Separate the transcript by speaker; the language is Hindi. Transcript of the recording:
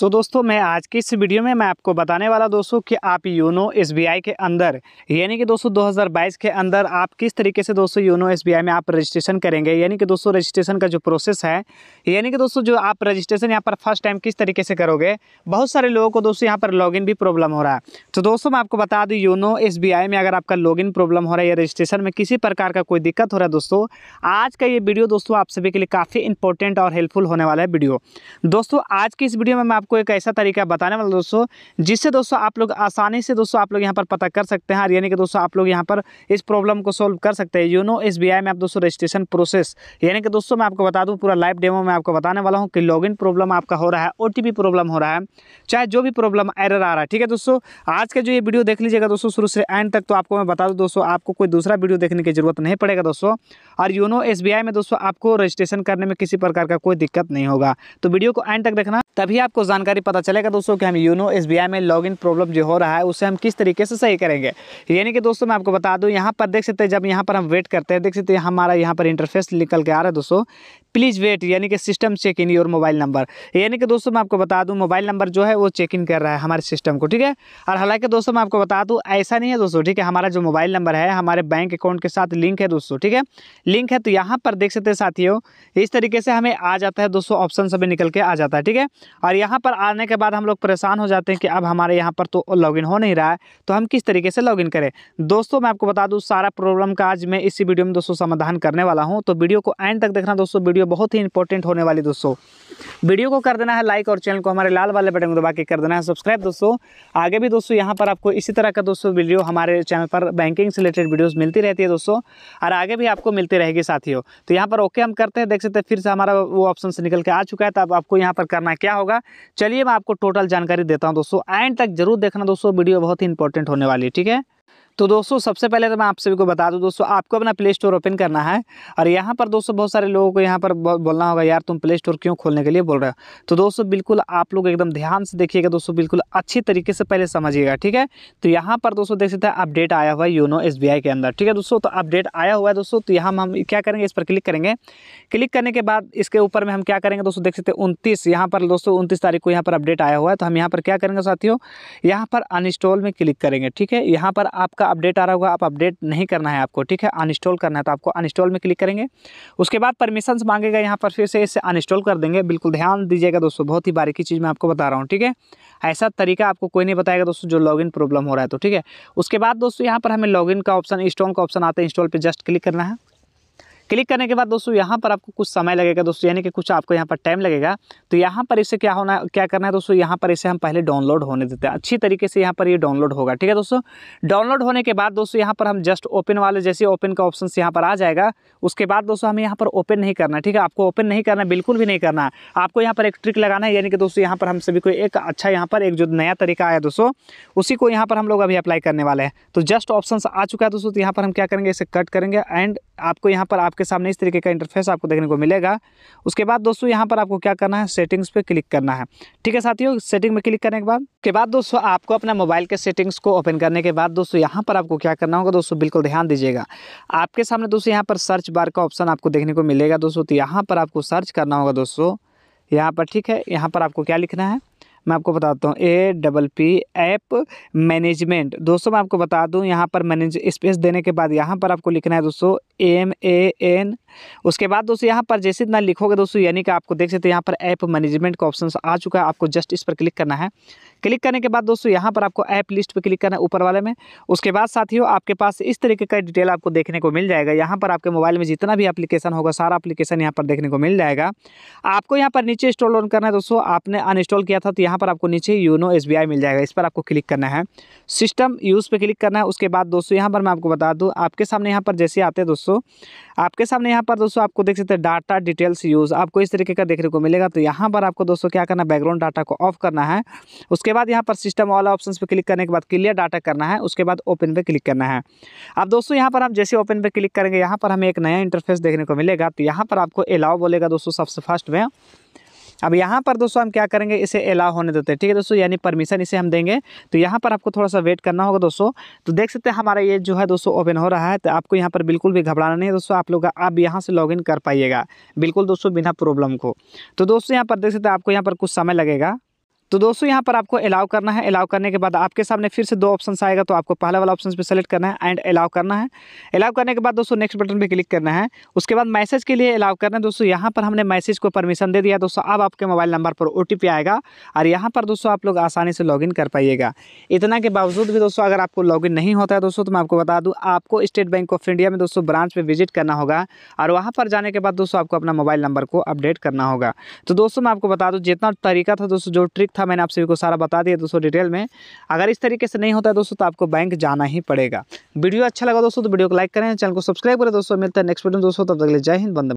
Speaker 1: सो so, दोस्तों मैं आज की इस वीडियो में मैं आपको बताने वाला दोस्तों कि आप यूनो एसबीआई के अंदर यानी कि दोस्तों 2022 के अंदर आप किस तरीके से दोस्तों यूनो एसबीआई में आप रजिस्ट्रेशन करेंगे यानी कि दोस्तों रजिस्ट्रेशन का जो प्रोसेस है यानी कि दोस्तों जो आप रजिस्ट्रेशन यहाँ पर फर्स्ट टाइम किस तरीके से करोगे बहुत सारे लोगों को दोस्तों यहाँ पर लॉग भी प्रॉब्लम हो रहा है तो दोस्तों मैं आपको बता दूँ यूनो एस में अगर आपका लॉग प्रॉब्लम हो रहा है या रजिस्ट्रेशन में किसी प्रकार का कोई दिक्कत हो रहा है दोस्तों आज का ये वीडियो दोस्तों आप सभी के लिए काफ़ी इंपॉर्टेंट और हेल्पफुल होने वाला है वीडियो दोस्तों आज की इस वीडियो में मैं आपको एक ऐसा तरीका बताने वाला दोस्तों जिससे दोस्तों आप लोग आसानी से दोस्तों आप लोग यहाँ पर पता कर सकते हैं और यानी कि दोस्तों आप लोग यहाँ पर इस प्रॉब्लम को सोल्व कर सकते हैं यूनो एस में आप दोस्तों रजिस्ट्रेशन प्रोसेस यानी कि दोस्तों मैं आपको बता दूँ पूरा लाइव डेमो में आपको बताने वाला हूँ कि लॉग प्रॉब्लम आपका हो रहा है ओ प्रॉब्लम हो रहा है चाहे जो भी प्रॉब्लम एरर आ रहा है ठीक है दोस्तों आज का जो ये वीडियो देख लीजिएगा दोस्तों शुरू से एंड तक तो आपको मैं बता दूँ दोस्तों आपको कोई दूसरा वीडियो देखने की जरूरत नहीं पड़ेगा दोस्तों और योनो एस में दोस्तों आपको रजिस्ट्रेशन करने में किसी प्रकार का कोई दिक्कत नहीं होगा तो वीडियो को एंड तक देखना तभी आपको जानकारी पता चलेगा दोस्तों कि हम यूनो एस में लॉग प्रॉब्लम जो हो रहा है उसे हम किस तरीके से सही करेंगे यानी कि दोस्तों मैं आपको बता दूँ यहाँ पर देख सकते हैं जब यहाँ पर हम वेट करते हैं देख सकते हैं हमारा यहाँ पर इंटरफेस निकल के आ रहा है दोस्तों प्लीज़ वेट यानी कि system check in your mobile number यानी कि दोस्तों मैं आपको बता दूं मोबाइल नंबर जो है वो चेक इन कर रहा है हमारे सिस्टम को ठीक है और हालांकि दोस्तों मैं आपको बता दूं ऐसा नहीं है दोस्तों ठीक है हमारा जो मोबाइल नंबर है हमारे बैंक अकाउंट के साथ लिंक है दोस्तों ठीक है लिंक है तो यहाँ पर देख सकते हैं साथियों इस तरीके से हमें आ जाता है दोस्तों ऑप्शन सभी निकल के आ जाता है ठीक है और यहाँ पर आने के बाद हम लोग परेशान हो जाते हैं कि अब हमारे यहाँ पर तो लॉग हो नहीं रहा है तो हम किस तरीके से लॉग करें दोस्तों मैं आपको बता दूँ सारा प्रॉब्लम का आज मैं इसी वीडियो में दोस्तों समाधान करने वाला हूँ तो वीडियो को एंड तक देखना दोस्तों वीडियो वीडियो बहुत ही इंपॉर्टेंट होने वाली दोस्तों वीडियो को कर देना है लाइक और चैनल को हमारे लाल वाले बटन को दबा के कर देना है सब्सक्राइब दोस्तों आगे भी दोस्तों यहाँ पर आपको इसी तरह का दोस्तों वीडियो हमारे चैनल पर बैंकिंग से रिलेटेड वीडियोज मिलती रहती है दोस्तों और आगे भी आपको मिलती रहेगी साथियों तो यहाँ पर ओके हम करते हैं देख सकते हैं फिर से हमारा वो ऑप्शन से निकल के आ चुका है तो आपको यहाँ पर करना क्या होगा चलिए मैं आपको टोटल जानकारी देता हूँ दोस्तों एंड तक जरूर देखना दोस्तों वीडियो बहुत ही इंपॉर्टेंट होने वाली है ठीक है तो दोस्तों सबसे पहले तो मैं आप सभी को बता दूं दोस्तों आपको अपना प्ले स्टोर ओपन करना है और यहाँ पर दोस्तों बहुत सारे लोगों को यहाँ पर बोलना होगा यार तुम प्ले स्टोर क्यों खोलने के लिए बोल रहे हो तो दोस्तों बिल्कुल आप लोग एकदम ध्यान से देखिएगा दोस्तों बिल्कुल अच्छी तरीके से पहले समझिएगा ठीक है तो यहाँ पर दोस्तों देख सकते हैं अपडेट आया हुआ है योनो एस के अंदर ठीक है दोस्तों तो अपडेट आया हुआ है दोस्तों तो यहाँ हम क्या करेंगे इस पर क्लिक करेंगे क्लिक करने के बाद इसके ऊपर में हम क्या करेंगे दोस्तों देख सकते हैं उनतीस यहाँ पर दोस्तों उनतीस तारीख को यहाँ पर अपडेट आया हुआ है तो हम यहाँ पर क्या करेंगे साथियों यहाँ पर अनइंस्टॉल में क्लिक करेंगे ठीक है यहाँ पर आप आपका अपडेट आ रहा होगा आप अपडेट नहीं करना है आपको ठीक है अनइंस्टॉल करना है तो आपको अनइंस्टॉल में क्लिक करेंगे उसके बाद परमिशन मांगेगा यहाँ पर फिर से इसे अनइंस्टॉल कर देंगे बिल्कुल ध्यान दीजिएगा दोस्तों बहुत ही बारीकी चीज़ मैं आपको बता रहा हूँ ठीक है ऐसा तरीका आपको कोई नहीं बताएगा दोस्तों जो लॉग प्रॉब्लम हो रहा है तो ठीक है उसके बाद दोस्तों यहाँ पर हमें लॉग का ऑप्शन इंस्टॉल का ऑप्शन आता है इंस्टॉल पर जस्ट क्लिक करना है क्लिक करने के बाद दोस्तों यहाँ पर आपको कुछ समय लगेगा दोस्तों यानी कि कुछ आपको यहाँ पर टाइम लगेगा तो यहाँ पर इसे क्या होना क्या करना है दोस्तों यहाँ पर इसे हम पहले डाउनलोड होने देते हैं अच्छी तरीके से यहाँ पर ये यह डाउनलोड होगा ठीक है दोस्तों डाउनलोड होने के बाद दोस्तों यहाँ पर हम जस्ट ओपन वाले जैसे ओपन का ऑप्शन यहाँ पर आ जाएगा उसके बाद दोस्तों हमें यहाँ पर ओपन नहीं करना ठीक है आपको ओपन नहीं करना बिल्कुल भी नहीं करना आपको यहाँ पर एक ट्रिक लगाना है यानी कि दोस्तों यहाँ पर हम सभी को एक अच्छा यहाँ पर एक जो नया तरीका आया दोस्तों उसी को यहाँ पर हम लोग अभी अप्लाई करने वाले हैं तो जस्ट ऑप्शन आ चुका है दोस्तों तो यहाँ पर हम क्या करेंगे इसे कट करेंगे एंड आपको यहाँ पर आपके आपके सामने इस तरीके का इंटरफेस आपको देखने को मिलेगा उसके बाद दोस्तों यहाँ पर आपको क्या करना है सेटिंग्स पर क्लिक करना है ठीक है साथियों सेटिंग में क्लिक करने के बाद के बाद दोस्तों आपको अपना मोबाइल के सेटिंग्स को ओपन करने के बाद दोस्तों यहाँ पर आपको क्या करना होगा दोस्तों बिल्कुल ध्यान दीजिएगा आपके सामने दोस्तों यहाँ पर सर्च बार का ऑप्शन आपको देखने को मिलेगा दोस्तों तो यहाँ पर आपको सर्च करना होगा दोस्तों यहाँ पर ठीक है यहाँ पर आपको क्या लिखना है मैं आपको बताता हूँ A double P app management दोस्तों मैं आपको बता दूँ यहाँ पर मैनेज स्पेस देने के बाद यहाँ पर आपको लिखना है दोस्तों एम ए एन उसके बाद दोस्तों यहाँ पर जैसे इतना लिखोगे दोस्तों यानी कि आपको देख सकते हैं यहाँ पर ऐप मैनेजमेंट का ऑप्शन आ चुका है आपको जस्ट इस पर क्लिक करना है क्लिक करने के बाद दोस्तों यहाँ पर आपको ऐप लिस्ट पर क्लिक करना है ऊपर वाले में उसके बाद साथियों आपके पास इस तरीके का डिटेल आपको देखने को मिल जाएगा यहाँ पर आपके मोबाइल में जितना भी एप्लीकेशन होगा सारा एप्लीकेशन यहाँ पर देखने को मिल जाएगा आपको यहाँ पर नीचे इंस्टॉल ऑन करना है दोस्तों आपने अनइंस्टॉल किया था तो यहाँ पर आपको नीचे यूनो एस मिल जाएगा इस पर आपको क्लिक करना है सिस्टम यूज़ पर क्लिक करना है उसके बाद दोस्तों यहाँ पर मैं आपको बता दूँ आपके सामने यहाँ पर जैसे आते हैं दोस्तों आपके सामने यहाँ यहाँ पर दोस्तों आपको देख सकते हैं डाटा डिटेल्स यूज़ आपको इस तरीके का देखने को मिलेगा तो यहाँ पर आपको दोस्तों क्या करना है बैकग्राउंड डाटा को ऑफ करना है उसके बाद यहाँ पर सिस्टम वाला ऑप्शन पर क्लिक करने के बाद क्लियर डाटा करना है उसके बाद ओपन पर क्लिक करना है अब दोस्तों यहाँ पर आप जैसे ओपन पर क्लिक करेंगे यहाँ पर हमें एक नया इंटरफेस देखने को मिलेगा तो यहाँ पर आपको अलाउ बोलेगा दोस्तों सबसे फर्स्ट में अब यहाँ पर दोस्तों हम क्या करेंगे इसे अलाउ होने देते हैं ठीक है दोस्तों यानी परमिशन इसे हम देंगे तो यहाँ पर आपको थोड़ा सा वेट करना होगा दोस्तों तो देख सकते हैं हमारा ये जो है दोस्तों ओपन हो रहा है तो आपको यहाँ पर बिल्कुल भी घबराना नहीं है दोस्तों आप लोग आप यहाँ से लॉग कर पाइएगा बिल्कुल दोस्तों बिना प्रॉब्लम को तो दोस्तों यहाँ पर देख सकते हैं आपको यहाँ पर कुछ समय लगेगा तो दोस्तों यहाँ पर आपको अलाउ करना है अलाउ करने के बाद आपके सामने फिर से दो ऑप्शन आएगा तो आपको पहला वाला ऑप्शन पे सेलेक्ट करना है एंड अलाउ करना है अलाउ करने के बाद दोस्तों नेक्स्ट बटन पे क्लिक करना है उसके बाद मैसेज के लिए अलाउ करना है दोस्तों यहाँ पर हमने मैसेज को परमिशन दे दिया दोस्तों अब आपके मोबाइल नंबर पर ओ आएगा और यहाँ पर दोस्तों आप लोग आसानी से लॉग कर पाइएगा इतना के बावजूद भी दोस्तों अगर आपको लॉग नहीं होता है दोस्तों तो मैं आपको बता दूँ आपको स्टेट बैंक ऑफ इंडिया में दोस्तों ब्रांच पर विजिट करना होगा और वहाँ पर जाने के बाद दोस्तों आपको अपना मोबाइल नंबर को अपडेट करना होगा तो दोस्तों मैं आपको बता दूँ जितना तरीका था दोस्तों जो ट्रिक था मैंने आप सभी को सारा बता दिया दोस्तों डिटेल में अगर इस तरीके से नहीं होता है दोस्तों तो आपको बैंक जाना ही पड़ेगा वीडियो अच्छा लगा दोस्तों तो वीडियो को लाइक करें चैनल को सब्सक्राइब करें दोस्तों मिलता है नेक्स्ट वीडियो दोस्तों तब तक जय हिंद बंद